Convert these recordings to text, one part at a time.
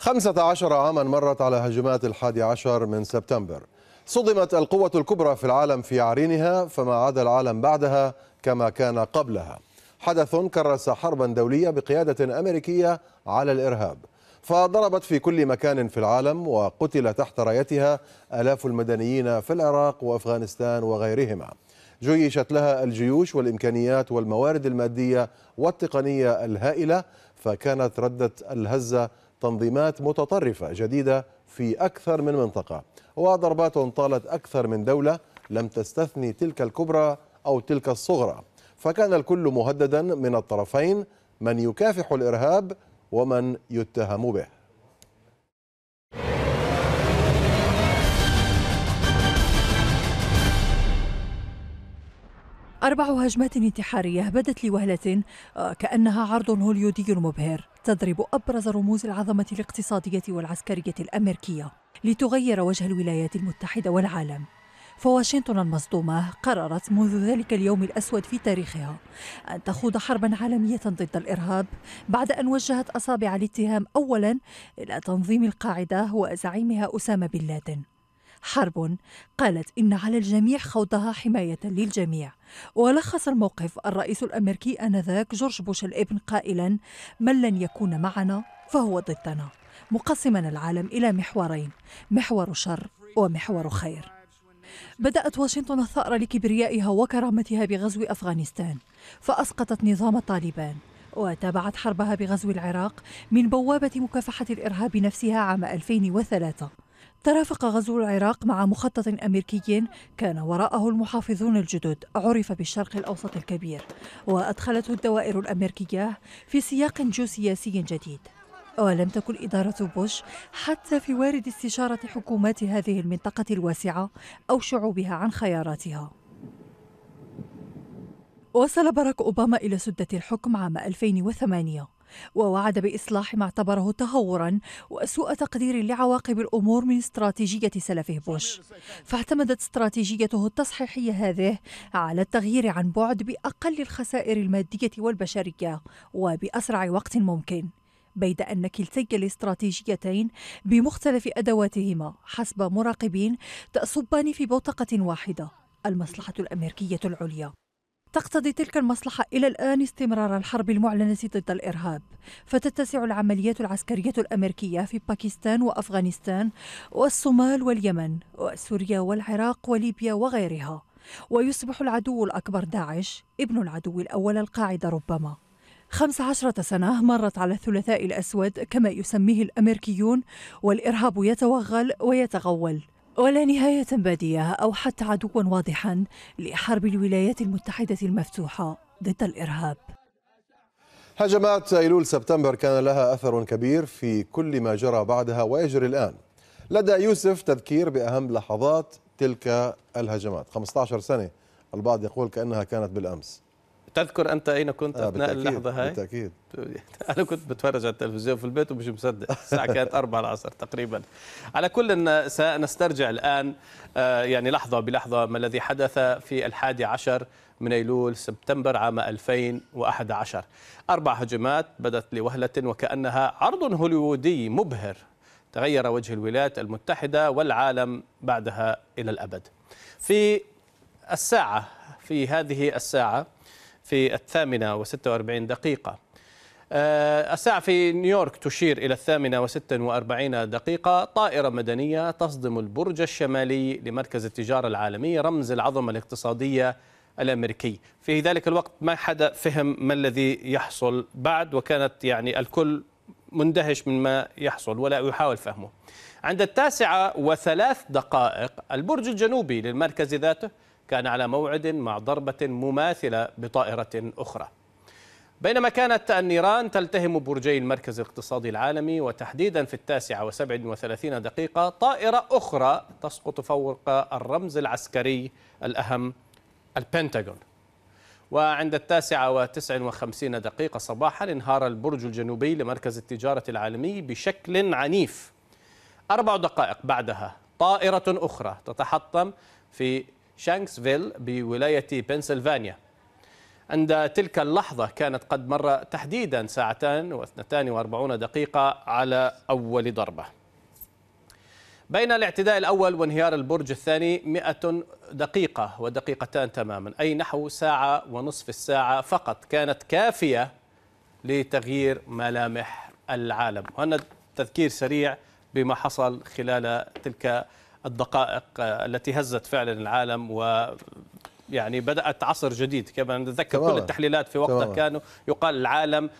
15 عاما مرت على هجمات الحادي عشر من سبتمبر صدمت القوة الكبرى في العالم في عرينها فما عاد العالم بعدها كما كان قبلها حدث كرس حربا دولية بقيادة أمريكية على الإرهاب فضربت في كل مكان في العالم وقتل تحت رايتها آلاف المدنيين في العراق وأفغانستان وغيرهما جيشت لها الجيوش والإمكانيات والموارد المادية والتقنية الهائلة فكانت ردة الهزة تنظيمات متطرفة جديدة في أكثر من منطقة وضربات طالت أكثر من دولة لم تستثني تلك الكبرى أو تلك الصغرى فكان الكل مهددا من الطرفين من يكافح الإرهاب ومن يتهم به أربع هجمات انتحارية بدت لوهلة آه، كأنها عرض هوليودي مبهر تضرب أبرز رموز العظمة الاقتصادية والعسكرية الأمريكية لتغير وجه الولايات المتحدة والعالم فواشنطن المصدومة قررت منذ ذلك اليوم الأسود في تاريخها أن تخوض حربا عالمية ضد الإرهاب بعد أن وجهت أصابع الاتهام أولا إلى تنظيم القاعدة وزعيمها أسامة بن لادن حرب قالت إن على الجميع خوضها حماية للجميع ولخص الموقف الرئيس الأمريكي آنذاك جورج بوش الابن قائلا من لن يكون معنا فهو ضدنا مقسما العالم إلى محورين محور شر ومحور خير بدأت واشنطن الثأر لكبريائها وكرامتها بغزو أفغانستان فأسقطت نظام طالبان وتابعت حربها بغزو العراق من بوابة مكافحة الإرهاب نفسها عام 2003 ترافق غزو العراق مع مخطط أمريكي كان وراءه المحافظون الجدد عرف بالشرق الأوسط الكبير وأدخلته الدوائر الأمريكية في سياق جيوسياسي جديد ولم تكن إدارة بوش حتى في وارد استشارة حكومات هذه المنطقة الواسعة أو شعوبها عن خياراتها وصل باراك أوباما إلى سدة الحكم عام 2008 ووعد بإصلاح ما اعتبره تهورا وسوء تقدير لعواقب الأمور من استراتيجية سلفه بوش فاعتمدت استراتيجيته التصحيحية هذه على التغيير عن بعد بأقل الخسائر المادية والبشرية وبأسرع وقت ممكن بيد أن كلتي الاستراتيجيتين بمختلف أدواتهما حسب مراقبين تأصبان في بوتقة واحدة المصلحة الأمريكية العليا تقتضي تلك المصلحة إلى الآن استمرار الحرب المعلنة ضد الإرهاب فتتسع العمليات العسكرية الأمريكية في باكستان وأفغانستان والصومال واليمن وسوريا والعراق وليبيا وغيرها ويصبح العدو الأكبر داعش ابن العدو الأول القاعدة ربما خمس عشرة سنة مرت على الثلاثاء الأسود كما يسميه الأمريكيون والإرهاب يتوغل ويتغول ولا نهاية بادية أو حتى عدوا واضحا لحرب الولايات المتحدة المفتوحة ضد الإرهاب هجمات أيلول سبتمبر كان لها أثر كبير في كل ما جرى بعدها ويجري الآن لدى يوسف تذكير بأهم لحظات تلك الهجمات 15 سنة البعض يقول كأنها كانت بالأمس تذكر انت اين كنت آه اثناء اللحظه هاي؟ بالتاكيد انا كنت بتفرج على التلفزيون في البيت ومش مصدق الساعه كانت 4 العصر تقريبا على كل إن سنسترجع الان آه، يعني لحظه بلحظه ما الذي حدث في الحادي عشر من ايلول سبتمبر عام 2011 اربع هجمات بدت لوهله وكانها عرض هوليوودي مبهر تغير وجه الولايات المتحده والعالم بعدها الى الابد في الساعه في هذه الساعه في الثامنة وستة دقيقة آه، الساعة في نيويورك تشير إلى الثامنة وستة وأربعين دقيقة طائرة مدنية تصدم البرج الشمالي لمركز التجارة العالمي رمز العظمة الاقتصادية الامريكي في ذلك الوقت ما حدا فهم ما الذي يحصل بعد وكانت يعني الكل مندهش مما يحصل ولا يحاول فهمه عند التاسعة وثلاث دقائق البرج الجنوبي للمركز ذاته كان على موعد مع ضربة مماثلة بطائرة أخرى بينما كانت النيران تلتهم برجي المركز الاقتصادي العالمي وتحديدا في التاسعة وسبع وثلاثين دقيقة طائرة أخرى تسقط فوق الرمز العسكري الأهم البنتاغون وعند التاسعة وتسع وخمسين دقيقة صباحا انهار البرج الجنوبي لمركز التجارة العالمي بشكل عنيف أربع دقائق بعدها طائرة أخرى تتحطم في شانكسفيل بولاية بنسلفانيا عند تلك اللحظة كانت قد مر تحديدا ساعتان واثنتان واربعون دقيقة على أول ضربة بين الاعتداء الأول وانهيار البرج الثاني 100 دقيقة ودقيقتان تماما أي نحو ساعة ونصف الساعة فقط كانت كافية لتغيير ملامح العالم وهنا تذكير سريع بما حصل خلال تلك الدقائق آه، التي هزت فعلا العالم و يعني بدات عصر جديد كما نتذكر كل التحليلات في وقتها كانوا يقال العالم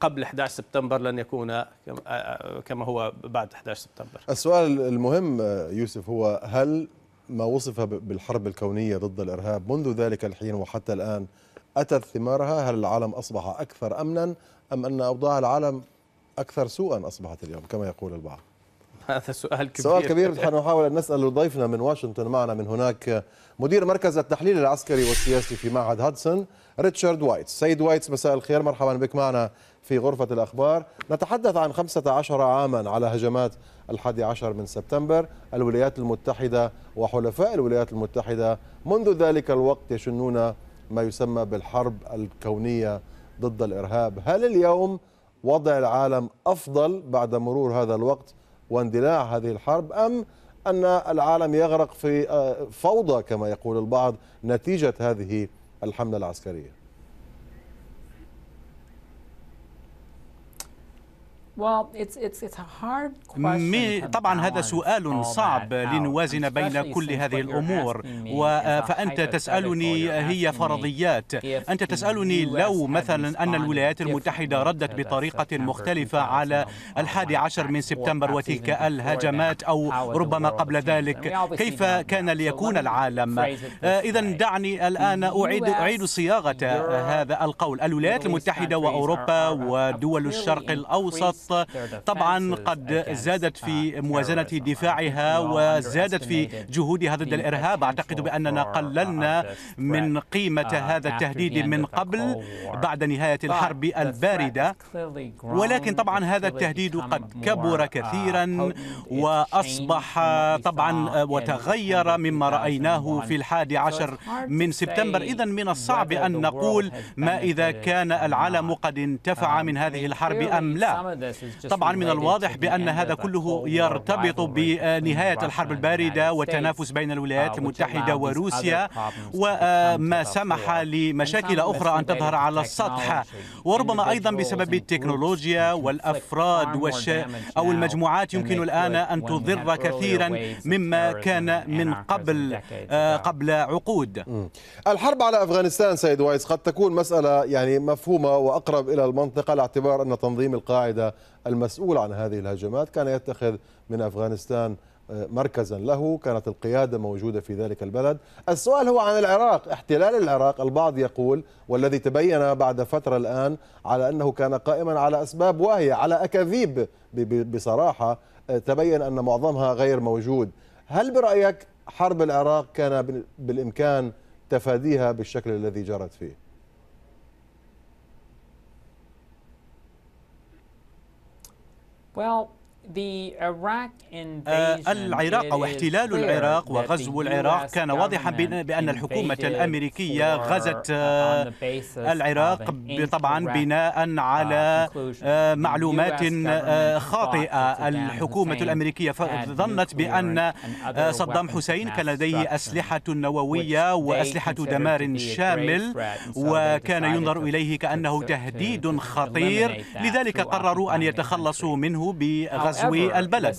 قبل 11 سبتمبر لن يكون آه، آه، كما هو بعد 11 سبتمبر السؤال المهم يوسف هو هل ما وصف بالحرب الكونية ضد الإرهاب منذ ذلك الحين وحتى الآن أتت ثمارها هل العالم أصبح أكثر أمنا أم أن أوضاع العالم أكثر سوءا أصبحت اليوم كما يقول البعض هذا سؤال كبير سؤال كبير نحاول أن نسأل ضيفنا من واشنطن معنا من هناك مدير مركز التحليل العسكري والسياسي في معهد هادسون ريتشارد وايتس سيد وايتس مساء الخير مرحبا بك معنا في غرفة الأخبار نتحدث عن 15 عاما على هجمات الحادي عشر من سبتمبر الولايات المتحدة وحلفاء الولايات المتحدة منذ ذلك الوقت يشنون ما يسمى بالحرب الكونية ضد الإرهاب هل اليوم وضع العالم أفضل بعد مرور هذا الوقت واندلاع هذه الحرب أم أن العالم يغرق في آه، فوضى كما يقول البعض نتيجة هذه الحملة العسكرية طبعا هذا سؤال oh, صعب لنوازن بين كل هذه الأمور فأنت تسألني هي فرضيات أنت تسألني لو مثلا أن الولايات المتحدة ردت بطريقة مختلفة على الحادي عشر من سبتمبر وتلك الهجمات أو ربما قبل ذلك كيف كان ليكون العالم آه، إذا دعني الآن أعيد, أعيد صياغة هذا القول الولايات المتحدة وأوروبا ودول الشرق الأوسط الوسط طبعا قد زادت في موازنة دفاعها وزادت في جهودها ضد الإرهاب أعتقد بأننا قللنا من قيمة uh, هذا التهديد من قبل بعد نهاية الحرب الباردة ولكن طبعا هذا التهديد قد كبر uh, كثيرا وأصبح طبعا وتغير مما رأيناه في الحادي عشر من سبتمبر إذا من الصعب أن نقول ما إذا كان العلم قد انتفع um, من هذه الحرب أم لا طبعا من الواضح بأن هذا كله يرتبط بنهاية الحرب الباردة والتنافس بين الولايات آه، المتحدة وروسيا وما سمح لمشاكل أخرى أن تظهر على السطح وربما أيضا بسبب التكنولوجيا والأفراد والش... أو المجموعات يمكن الآن أن تضر كثيرا مما كان من قبل آه، قبل عقود الحرب على أفغانستان سيد وايز قد تكون مسألة يعني مفهومة وأقرب إلى المنطقة لاعتبار أن تنظيم القاعدة المسؤول عن هذه الهجمات كان يتخذ من أفغانستان آه، مركزا له كانت القيادة موجودة في ذلك البلد السؤال هو عن العراق احتلال العراق البعض يقول والذي تبين بعد فترة الآن على أنه كان قائما على أسباب واهية على أكاذيب بصراحة آه، تبين أن معظمها غير موجود هل برأيك حرب العراق كان بالإمكان تفاديها بالشكل الذي جرت فيه Well, آه، العراق أو احتلال العراق وغزو العراق كان واضحا بأن الحكومة الأمريكية غزت uh, العراق طبعا بناء uh, على آه، معلومات آه، خاطئة الحكومة الأمريكية ظنت بأن صدام حسين كان لديه أسلحة نووية وأسلحة دمار شامل وكان ينظر إليه كأنه تهديد خطير لذلك قرروا أن يتخلصوا منه بغزو غزو البلد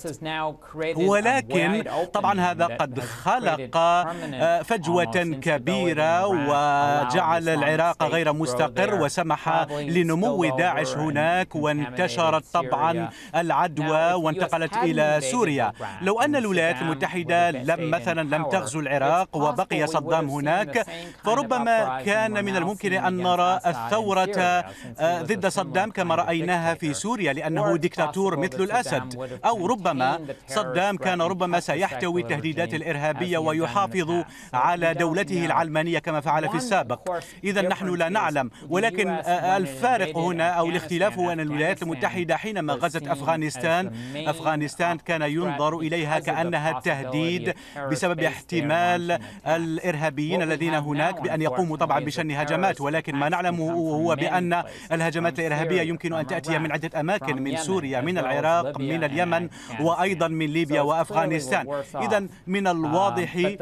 ولكن طبعا هذا قد خلق آه، فجوة كبيرة وجعل العراق غير مستقر وسمح لنمو داعش هناك وانتشرت طبعا العدوى وانتقلت إلى سوريا لو أن الولايات المتحدة لم مثلا لم تغزو العراق وبقي صدام هناك فربما كان من الممكن أن نرى الثورة ضد صدام كما رأيناها في سوريا لأنه ديكتاتور مثل الأسد التهديدات أو ربما صدام كان ربما سيحتوي التهديدات الإرهابية ويحافظ على دولته العلمانية كما فعل في السابق إذا نحن لا نعلم ولكن آه، الفارق هنا أو الاختلاف هو أن الولايات المتحدة حينما غزت أفغانستان أفغانستان كان ينظر إليها كأنها تهديد بسبب احتمال الإرهابيين الذين هناك بأن يقوموا طبعا بشن هجمات ولكن ما نعلمه هو بأن الهجمات الإرهابية يمكن أن تأتي من عدة أماكن من سوريا من العراق من من اليمن وأيضا من ليبيا وأفغانستان إذا من um, الواضح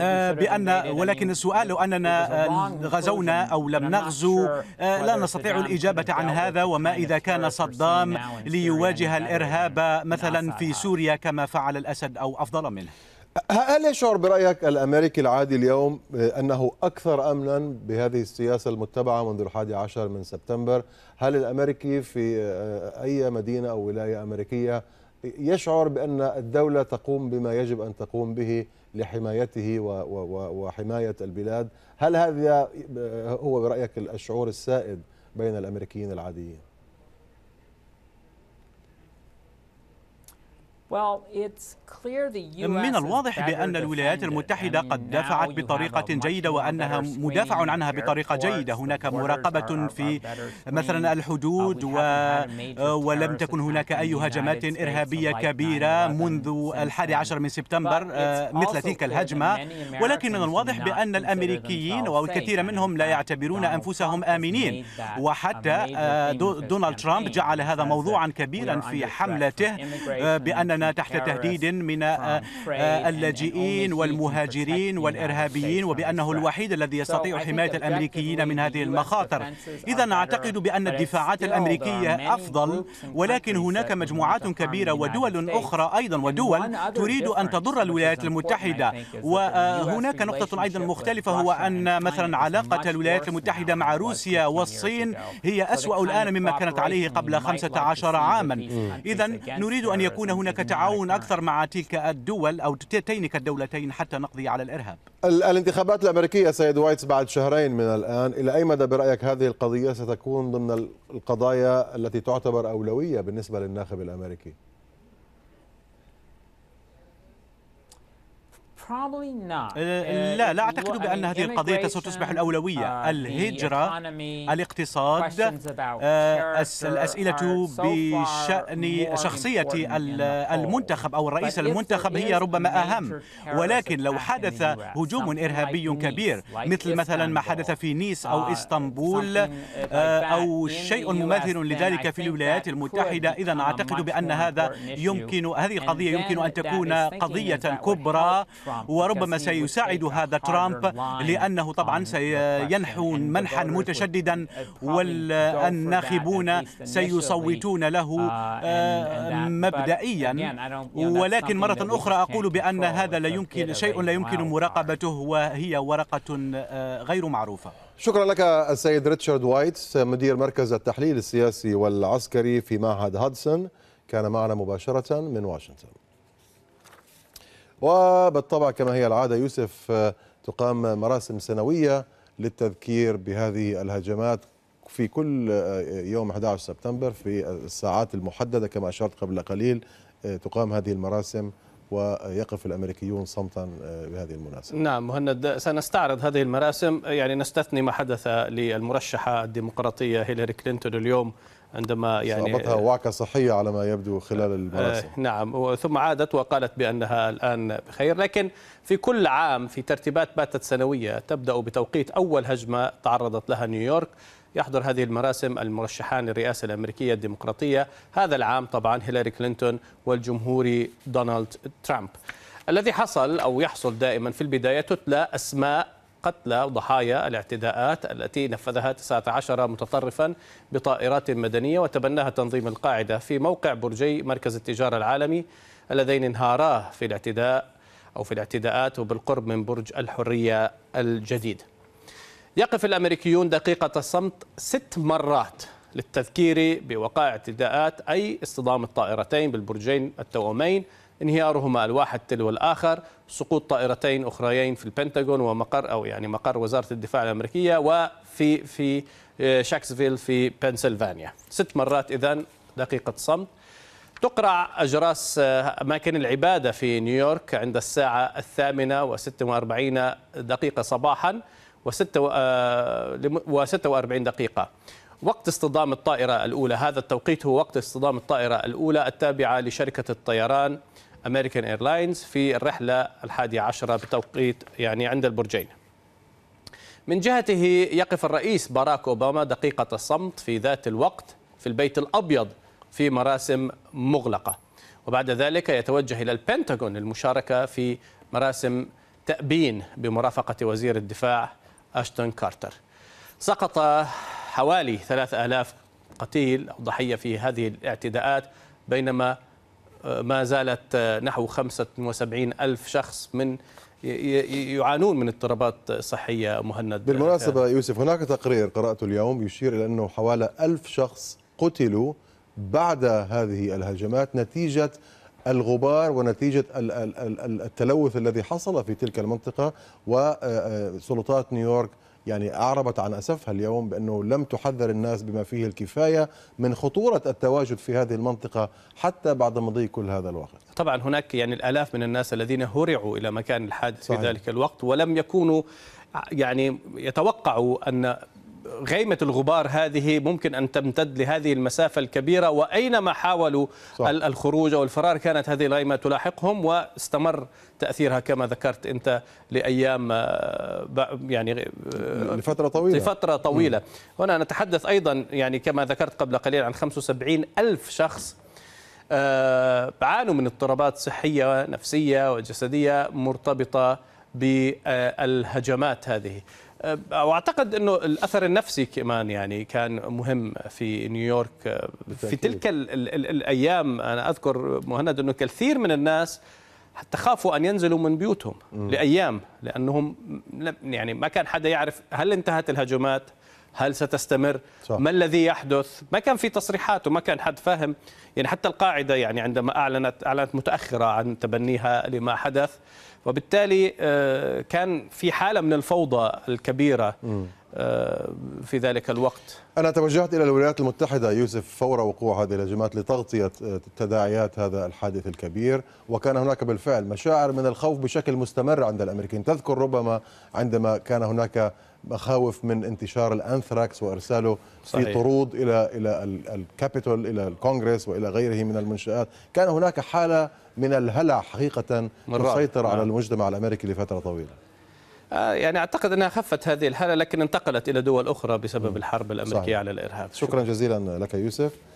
آه، بأن ولكن السؤال أننا آه، غزونا أو لم نغزو آه، لا نستطيع الإجابة عن هذا وما إذا كان صدام ليواجه الإرهاب مثلا في سوريا كما فعل الأسد أو أفضل منه هل يشعر برأيك الأمريكي العادي اليوم أنه أكثر أمنا بهذه السياسة المتبعة منذ الحادي عشر من سبتمبر هل الأمريكي في أي مدينة أو ولاية أمريكية يشعر بأن الدولة تقوم بما يجب أن تقوم به لحمايته وحماية البلاد هل هذا هو برأيك الشعور السائد بين الأمريكيين العاديين؟ من الواضح بأن الولايات المتحدة قد دافعت بطريقة جيدة وأنها مدافع عنها بطريقة جيدة هناك مراقبة في مثلا الحدود uh, و... Uh, ولم تكن هناك أي هجمات إرهابية كبيرة منذ الحادي عشر من سبتمبر uh, مثل تلك الهجمة ولكن من الواضح بأن الأمريكيين أو الكثير منهم لا يعتبرون أنفسهم آمنين وحتى دونالد ترامب جعل هذا موضوعا كبيرا في حملته بأننا تحت تهديد من آه، آه، اللاجئين والمهاجرين والارهابيين وبانه الوحيد الذي يستطيع حمايه الامريكيين من هذه المخاطر اذا اعتقد بان الدفاعات الامريكيه افضل ولكن هناك مجموعات كبيره ودول اخرى ايضا ودول تريد ان تضر الولايات المتحده وهناك نقطه ايضا مختلفه هو ان مثلا علاقه الولايات المتحده مع روسيا والصين هي اسوا الان مما كانت عليه قبل 15 عاما اذا نريد ان يكون هناك تعاون اكثر مع تلك الدول او تينك الدولتين حتى نقضي على الارهاب الانتخابات الامريكيه سيد وايتس بعد شهرين من الان الى اي مدى برايك هذه القضيه ستكون ضمن القضايا التي تعتبر اولويه بالنسبه للناخب الامريكي آه، uh, لا لا أعتقد بأن هذه القضية ستصبح الأولوية uh, الهجرة الاقتصاد آه، الأسئلة بشأن شخصية المنتخب أو الرئيس المنتخب هي ربما أهم ولكن لو حدث هجوم إرهابي كبير مثل مثلا ما حدث في نيس أو uh, إسطنبول آه، أو شيء مماثل لذلك في الولايات المتحدة إذا أعتقد بأن هذا يمكن هذه القضية يمكن أن تكون قضية كبرى وربما سيساعد هذا ترامب لأنه طبعا سينحو منحا متشددا uh, والناخبون سيصوتون له uh, uh, مبدئيا ولكن مرة أخرى أقول بأن هذا لا يمكن شيء لا يمكن مراقبته وهي ورقة غير معروفة شكرا لك السيد ريتشارد وايتس مدير مركز التحليل السياسي والعسكري في معهد هادسون كان معنا مباشرة من واشنطن وبالطبع كما هي العادة يوسف آه، تقام مراسم سنوية للتذكير بهذه الهجمات في كل آه، يوم 11 سبتمبر في الساعات المحددة كما أشرت قبل قليل آه، تقام هذه المراسم ويقف الامريكيون صمتا بهذه المناسبه. نعم مهند سنستعرض هذه المراسم يعني نستثني ما حدث للمرشحه الديمقراطيه هيلاري كلينتون اليوم عندما يعني صابتها وعكة آه، صحية على ما يبدو خلال المراسم آه نعم ثم عادت وقالت بأنها الآن بخير لكن في كل عام في ترتيبات باتت سنوية تبدأ بتوقيت أول هجمة تعرضت لها نيويورك يحضر هذه المراسم المرشحان للرئاسة الأمريكية الديمقراطية هذا العام طبعا هيلاري كلينتون والجمهوري دونالد ترامب الذي حصل أو يحصل دائما في البداية تتلى أسماء قتلى ضحايا الاعتداءات التي نفذها 19 متطرفا بطائرات مدنية وتبناها تنظيم القاعدة في موقع برجي مركز التجارة العالمي اللذين انهارا في الاعتداء أو في الاعتداءات وبالقرب من برج الحرية الجديد يقف الأمريكيون دقيقة الصمت ست مرات للتذكير بوقائع اعتداءات أي اصطدام الطائرتين بالبرجين التوأمين انهيارهما الواحد تلو الآخر سقوط طائرتين أخريين في البنتاغون ومقر أو يعني مقر وزارة الدفاع الأمريكية وفي في آه، شاكسفيل في بنسلفانيا ست مرات اذا دقيقة صمت تقرع أجراس آه، أماكن العبادة في نيويورك عند الساعة الثامنة و46 دقيقة صباحا و46 آه، دقيقة وقت اصطدام الطائرة الأولى هذا التوقيت هو وقت اصطدام الطائرة الأولى التابعة لشركة الطيران أمريكان إيرلاينز في الرحلة الحادية عشرة بتوقيت يعني عند البرجين من جهته يقف الرئيس باراك أوباما دقيقة الصمت في ذات الوقت في البيت الأبيض في مراسم مغلقة وبعد ذلك يتوجه إلى البنتاغون للمشاركة في مراسم تأبين بمرافقة وزير الدفاع أشتون كارتر سقط حوالي 3000 قتيل أو ضحية في هذه الاعتداءات بينما آه، ما زالت آه، نحو 75 ألف شخص من يعانون من اضطرابات صحية مهند بالمناسبة يوسف هناك تقرير قرأته اليوم يشير إلى أنه حوالي ألف شخص قتلوا بعد هذه الهجمات نتيجة الغبار ونتيجة التلوث الذي حصل في تلك المنطقة وسلطات آه، نيويورك يعني أعربت عن أسفها اليوم بأنه لم تحذر الناس بما فيه الكفاية من خطورة التواجد في هذه المنطقة حتى بعد مضي كل هذا الوقت طبعا هناك يعني الآلاف من الناس الذين هرعوا إلى مكان الحادث صحيح. في ذلك الوقت ولم يكونوا يعني يتوقعوا أن غيمة الغبار هذه ممكن أن تمتد لهذه المسافة الكبيرة وأينما حاولوا صح. الخروج أو الفرار كانت هذه الغيمة تلاحقهم واستمر تأثيرها كما ذكرت أنت لأيام آه، يعني آه، لفترة طويلة لفترة طويلة م. هنا نتحدث أيضا يعني كما ذكرت قبل قليل عن 75 ألف شخص آه، عانوا من اضطرابات صحية نفسية وجسدية مرتبطة بالهجمات هذه أه، واعتقد انه الاثر النفسي كمان يعني كان مهم في نيويورك أه، في تلك الـ الـ الايام انا اذكر مهند انه كثير من الناس حتى خافوا ان ينزلوا من بيوتهم م. لايام لانهم يعني ما كان حدا يعرف هل انتهت الهجمات هل ستستمر صح. ما الذي يحدث ما كان في تصريحات وما كان حد فاهم يعني حتى القاعده يعني عندما اعلنت اعلنت متاخره عن تبنيها لما حدث وبالتالي آه، كان في حالة من الفوضى الكبيرة آه، في ذلك الوقت أنا توجهت إلى الولايات المتحدة يوسف فور وقوع هذه الهجمات لتغطية آه، تداعيات هذا الحادث الكبير وكان هناك بالفعل مشاعر من الخوف بشكل مستمر عند الأمريكيين تذكر ربما عندما كان هناك مخاوف من انتشار الانثراكس وارساله صحيح. في طرود الى الى الكابيتول الى الكونغرس والى غيره من المنشات، كان هناك حاله من الهلع حقيقة مسيطر على نعم. المجتمع الأمريكي لفترة طويلة آه، يعني اعتقد انها خفت هذه الحاله لكن انتقلت الى دول اخرى بسبب الحرب الامريكيه صحيح. على الارهاب شكرا جزيلا لك يوسف